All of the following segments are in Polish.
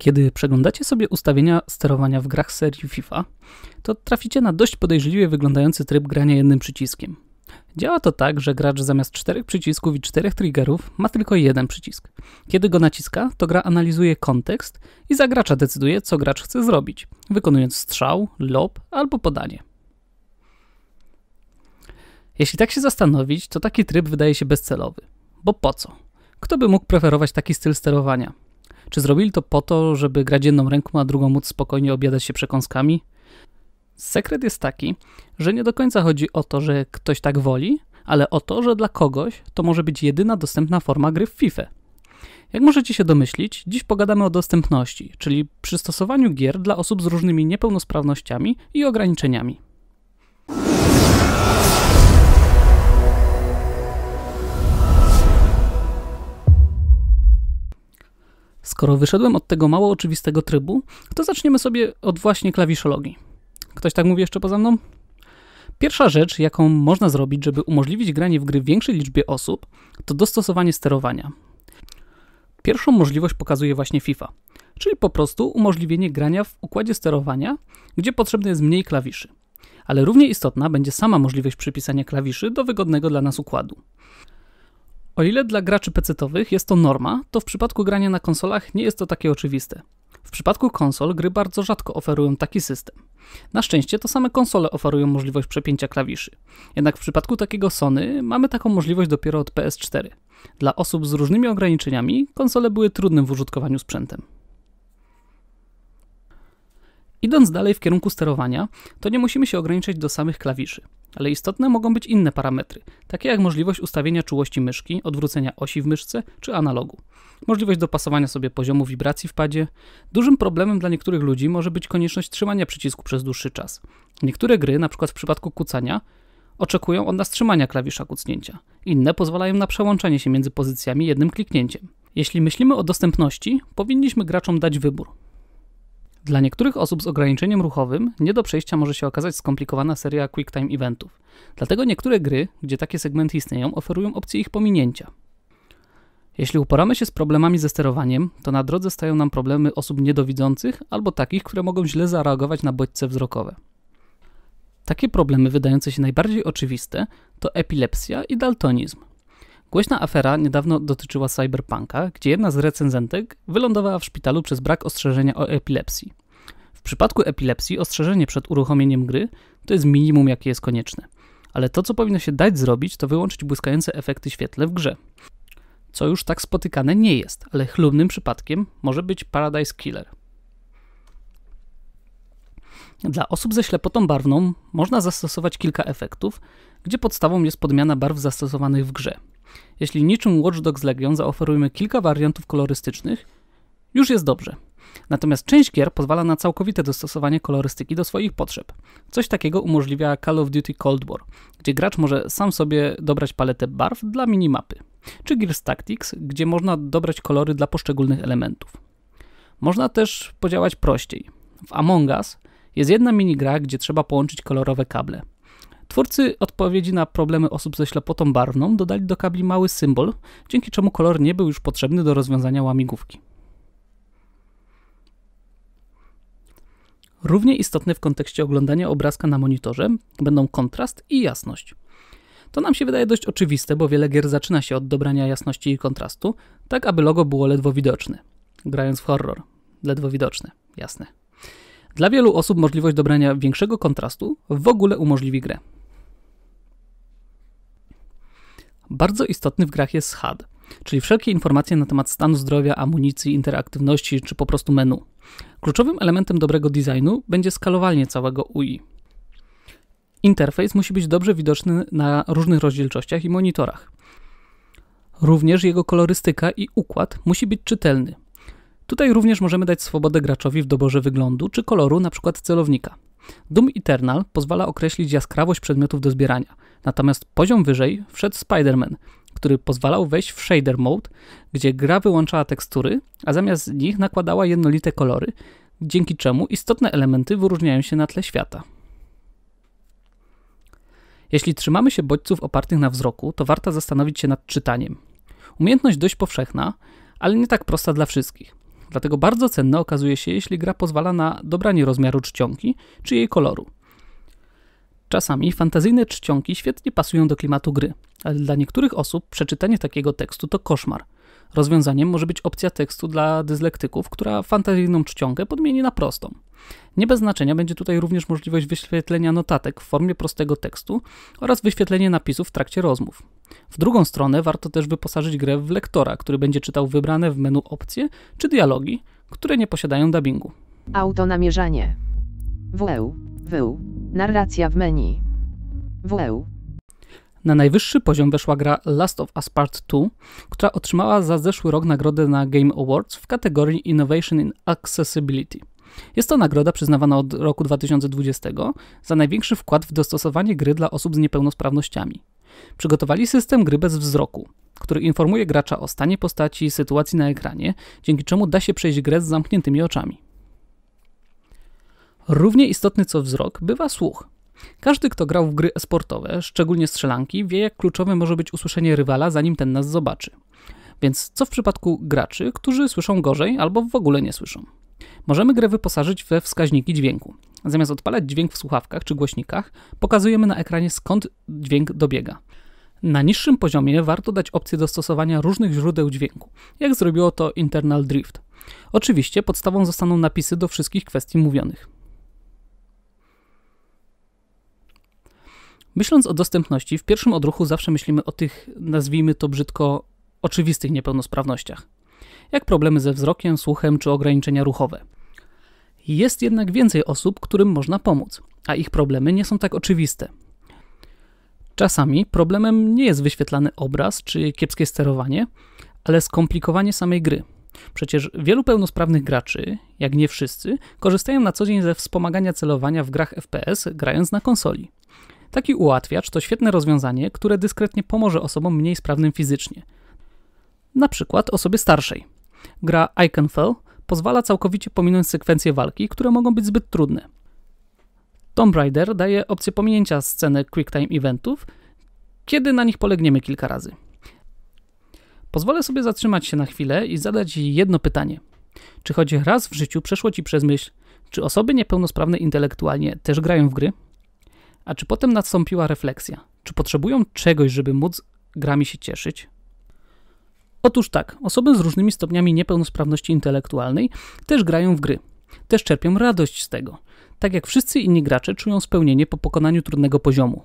Kiedy przeglądacie sobie ustawienia sterowania w grach serii FIFA, to traficie na dość podejrzliwie wyglądający tryb grania jednym przyciskiem. Działa to tak, że gracz zamiast czterech przycisków i czterech triggerów ma tylko jeden przycisk. Kiedy go naciska, to gra analizuje kontekst i za gracza decyduje, co gracz chce zrobić, wykonując strzał, lob albo podanie. Jeśli tak się zastanowić, to taki tryb wydaje się bezcelowy. Bo po co? Kto by mógł preferować taki styl sterowania? Czy zrobili to po to, żeby grać jedną ręką, a drugą móc spokojnie obiadać się przekąskami? Sekret jest taki, że nie do końca chodzi o to, że ktoś tak woli, ale o to, że dla kogoś to może być jedyna dostępna forma gry w FIFA. Jak możecie się domyślić, dziś pogadamy o dostępności, czyli przystosowaniu gier dla osób z różnymi niepełnosprawnościami i ograniczeniami. Skoro wyszedłem od tego mało oczywistego trybu, to zaczniemy sobie od właśnie klawiszologii. Ktoś tak mówi jeszcze poza mną? Pierwsza rzecz, jaką można zrobić, żeby umożliwić granie w gry większej liczbie osób, to dostosowanie sterowania. Pierwszą możliwość pokazuje właśnie FIFA, czyli po prostu umożliwienie grania w układzie sterowania, gdzie potrzebne jest mniej klawiszy. Ale równie istotna będzie sama możliwość przypisania klawiszy do wygodnego dla nas układu. O ile dla graczy pecetowych jest to norma, to w przypadku grania na konsolach nie jest to takie oczywiste. W przypadku konsol gry bardzo rzadko oferują taki system. Na szczęście to same konsole oferują możliwość przepięcia klawiszy. Jednak w przypadku takiego Sony mamy taką możliwość dopiero od PS4. Dla osób z różnymi ograniczeniami konsole były trudnym w użytkowaniu sprzętem. Idąc dalej w kierunku sterowania, to nie musimy się ograniczać do samych klawiszy, ale istotne mogą być inne parametry, takie jak możliwość ustawienia czułości myszki, odwrócenia osi w myszce czy analogu, możliwość dopasowania sobie poziomu wibracji w padzie. Dużym problemem dla niektórych ludzi może być konieczność trzymania przycisku przez dłuższy czas. Niektóre gry, np. w przypadku kucania, oczekują od nas trzymania klawisza kucnięcia, inne pozwalają na przełączanie się między pozycjami jednym kliknięciem. Jeśli myślimy o dostępności, powinniśmy graczom dać wybór, dla niektórych osób z ograniczeniem ruchowym nie do przejścia może się okazać skomplikowana seria QuickTime eventów. Dlatego niektóre gry, gdzie takie segmenty istnieją, oferują opcję ich pominięcia. Jeśli uporamy się z problemami ze sterowaniem, to na drodze stają nam problemy osób niedowidzących albo takich, które mogą źle zareagować na bodźce wzrokowe. Takie problemy wydające się najbardziej oczywiste to epilepsja i daltonizm. Głośna afera niedawno dotyczyła cyberpunka, gdzie jedna z recenzentek wylądowała w szpitalu przez brak ostrzeżenia o epilepsji. W przypadku epilepsji ostrzeżenie przed uruchomieniem gry to jest minimum, jakie jest konieczne. Ale to, co powinno się dać zrobić, to wyłączyć błyskające efekty świetlne w grze. Co już tak spotykane nie jest, ale chlubnym przypadkiem może być Paradise Killer. Dla osób ze ślepotą barwną można zastosować kilka efektów, gdzie podstawą jest podmiana barw zastosowanych w grze. Jeśli niczym Watch Dogs Legion zaoferujemy kilka wariantów kolorystycznych, już jest dobrze. Natomiast część gier pozwala na całkowite dostosowanie kolorystyki do swoich potrzeb. Coś takiego umożliwia Call of Duty Cold War, gdzie gracz może sam sobie dobrać paletę barw dla minimapy, czy Gears Tactics, gdzie można dobrać kolory dla poszczególnych elementów. Można też podziałać prościej. W Among Us jest jedna minigra, gdzie trzeba połączyć kolorowe kable – Twórcy odpowiedzi na problemy osób ze ślepotą barwną dodali do kabli mały symbol, dzięki czemu kolor nie był już potrzebny do rozwiązania łamigłówki. Równie istotne w kontekście oglądania obrazka na monitorze będą kontrast i jasność. To nam się wydaje dość oczywiste, bo wiele gier zaczyna się od dobrania jasności i kontrastu, tak aby logo było ledwo widoczne. Grając w horror, ledwo widoczne, jasne. Dla wielu osób możliwość dobrania większego kontrastu w ogóle umożliwi grę. Bardzo istotny w grach jest HUD, czyli wszelkie informacje na temat stanu zdrowia, amunicji, interaktywności czy po prostu menu. Kluczowym elementem dobrego designu będzie skalowanie całego UI. Interfejs musi być dobrze widoczny na różnych rozdzielczościach i monitorach. Również jego kolorystyka i układ musi być czytelny. Tutaj również możemy dać swobodę graczowi w doborze wyglądu czy koloru, np. celownika. Doom Eternal pozwala określić jaskrawość przedmiotów do zbierania, natomiast poziom wyżej wszedł Spider-Man, który pozwalał wejść w shader mode, gdzie gra wyłączała tekstury, a zamiast nich nakładała jednolite kolory, dzięki czemu istotne elementy wyróżniają się na tle świata. Jeśli trzymamy się bodźców opartych na wzroku, to warto zastanowić się nad czytaniem. Umiejętność dość powszechna, ale nie tak prosta dla wszystkich. Dlatego bardzo cenne okazuje się, jeśli gra pozwala na dobranie rozmiaru czcionki czy jej koloru. Czasami fantazyjne czcionki świetnie pasują do klimatu gry, ale dla niektórych osób przeczytanie takiego tekstu to koszmar. Rozwiązaniem może być opcja tekstu dla dyslektyków, która fantazyjną czcionkę podmieni na prostą. Nie bez znaczenia będzie tutaj również możliwość wyświetlenia notatek w formie prostego tekstu oraz wyświetlenie napisów w trakcie rozmów. W drugą stronę warto też wyposażyć grę w lektora, który będzie czytał wybrane w menu opcje czy dialogi, które nie posiadają dubbingu. namierzanie. WEU. WEU. Narracja w menu. WEU. Na najwyższy poziom weszła gra Last of Us Part 2, która otrzymała za zeszły rok nagrodę na Game Awards w kategorii Innovation in Accessibility. Jest to nagroda przyznawana od roku 2020 za największy wkład w dostosowanie gry dla osób z niepełnosprawnościami. Przygotowali system gry bez wzroku, który informuje gracza o stanie postaci i sytuacji na ekranie, dzięki czemu da się przejść grę z zamkniętymi oczami. Równie istotny co wzrok bywa słuch. Każdy, kto grał w gry sportowe, szczególnie strzelanki, wie, jak kluczowe może być usłyszenie rywala, zanim ten nas zobaczy. Więc co w przypadku graczy, którzy słyszą gorzej albo w ogóle nie słyszą? Możemy grę wyposażyć we wskaźniki dźwięku. Zamiast odpalać dźwięk w słuchawkach czy głośnikach, pokazujemy na ekranie skąd dźwięk dobiega. Na niższym poziomie warto dać opcję dostosowania różnych źródeł dźwięku, jak zrobiło to Internal Drift. Oczywiście podstawą zostaną napisy do wszystkich kwestii mówionych. Myśląc o dostępności, w pierwszym odruchu zawsze myślimy o tych, nazwijmy to brzydko, oczywistych niepełnosprawnościach jak problemy ze wzrokiem, słuchem czy ograniczenia ruchowe. Jest jednak więcej osób, którym można pomóc, a ich problemy nie są tak oczywiste. Czasami problemem nie jest wyświetlany obraz czy kiepskie sterowanie, ale skomplikowanie samej gry. Przecież wielu pełnosprawnych graczy, jak nie wszyscy, korzystają na co dzień ze wspomagania celowania w grach FPS, grając na konsoli. Taki ułatwiacz to świetne rozwiązanie, które dyskretnie pomoże osobom mniej sprawnym fizycznie. Na przykład osobie starszej, Gra Iconfell pozwala całkowicie pominąć sekwencje walki, które mogą być zbyt trudne. Tomb Raider daje opcję pominięcia sceny quicktime eventów, kiedy na nich polegniemy kilka razy. Pozwolę sobie zatrzymać się na chwilę i zadać jedno pytanie. Czy choć raz w życiu przeszło ci przez myśl, czy osoby niepełnosprawne intelektualnie też grają w gry? A czy potem nastąpiła refleksja? Czy potrzebują czegoś, żeby móc grami się cieszyć? Otóż tak, osoby z różnymi stopniami niepełnosprawności intelektualnej też grają w gry, też czerpią radość z tego, tak jak wszyscy inni gracze czują spełnienie po pokonaniu trudnego poziomu.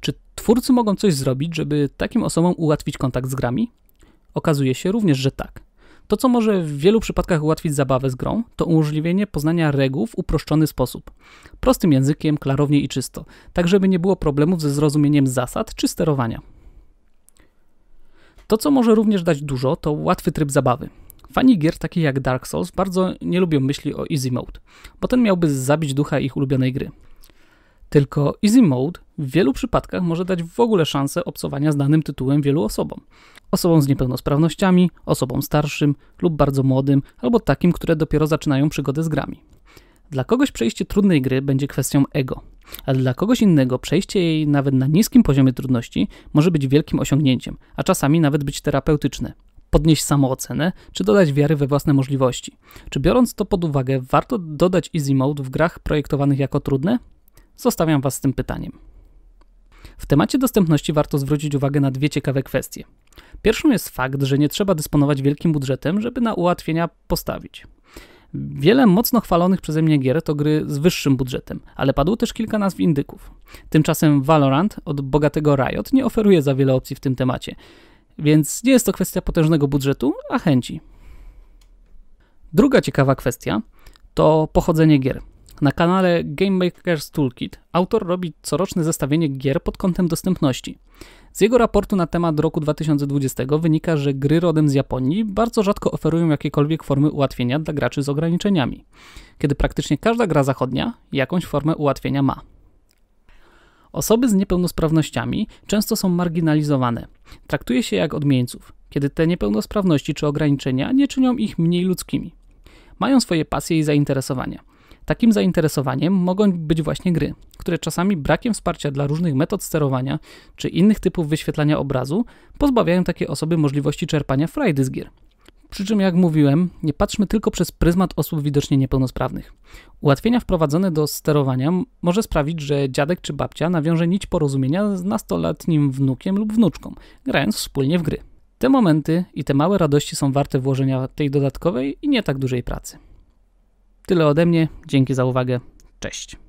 Czy twórcy mogą coś zrobić, żeby takim osobom ułatwić kontakt z grami? Okazuje się również, że tak. To, co może w wielu przypadkach ułatwić zabawę z grą, to umożliwienie poznania reguł w uproszczony sposób, prostym językiem, klarownie i czysto, tak żeby nie było problemów ze zrozumieniem zasad czy sterowania. To, co może również dać dużo, to łatwy tryb zabawy. Fani gier takich jak Dark Souls bardzo nie lubią myśli o Easy Mode, bo ten miałby zabić ducha ich ulubionej gry. Tylko Easy Mode w wielu przypadkach może dać w ogóle szansę obcowania z danym tytułem wielu osobom. Osobom z niepełnosprawnościami, osobom starszym lub bardzo młodym, albo takim, które dopiero zaczynają przygodę z grami. Dla kogoś przejście trudnej gry będzie kwestią ego, a dla kogoś innego przejście jej nawet na niskim poziomie trudności może być wielkim osiągnięciem, a czasami nawet być terapeutyczne. Podnieść samoocenę, czy dodać wiary we własne możliwości. Czy biorąc to pod uwagę, warto dodać easy mode w grach projektowanych jako trudne? Zostawiam Was z tym pytaniem. W temacie dostępności warto zwrócić uwagę na dwie ciekawe kwestie. Pierwszą jest fakt, że nie trzeba dysponować wielkim budżetem, żeby na ułatwienia postawić. Wiele mocno chwalonych przeze mnie gier to gry z wyższym budżetem, ale padło też kilka nazw indyków. Tymczasem Valorant od bogatego Riot nie oferuje za wiele opcji w tym temacie, więc nie jest to kwestia potężnego budżetu, a chęci. Druga ciekawa kwestia to pochodzenie gier na kanale GameMaker's Toolkit autor robi coroczne zestawienie gier pod kątem dostępności. Z jego raportu na temat roku 2020 wynika, że gry rodem z Japonii bardzo rzadko oferują jakiekolwiek formy ułatwienia dla graczy z ograniczeniami, kiedy praktycznie każda gra zachodnia jakąś formę ułatwienia ma. Osoby z niepełnosprawnościami często są marginalizowane. Traktuje się jak odmieńców, kiedy te niepełnosprawności czy ograniczenia nie czynią ich mniej ludzkimi. Mają swoje pasje i zainteresowania. Takim zainteresowaniem mogą być właśnie gry, które czasami brakiem wsparcia dla różnych metod sterowania czy innych typów wyświetlania obrazu pozbawiają takie osoby możliwości czerpania frajdy z gier. Przy czym, jak mówiłem, nie patrzmy tylko przez pryzmat osób widocznie niepełnosprawnych. Ułatwienia wprowadzone do sterowania może sprawić, że dziadek czy babcia nawiąże nić porozumienia z nastoletnim wnukiem lub wnuczką, grając wspólnie w gry. Te momenty i te małe radości są warte włożenia tej dodatkowej i nie tak dużej pracy. Tyle ode mnie, dzięki za uwagę, cześć.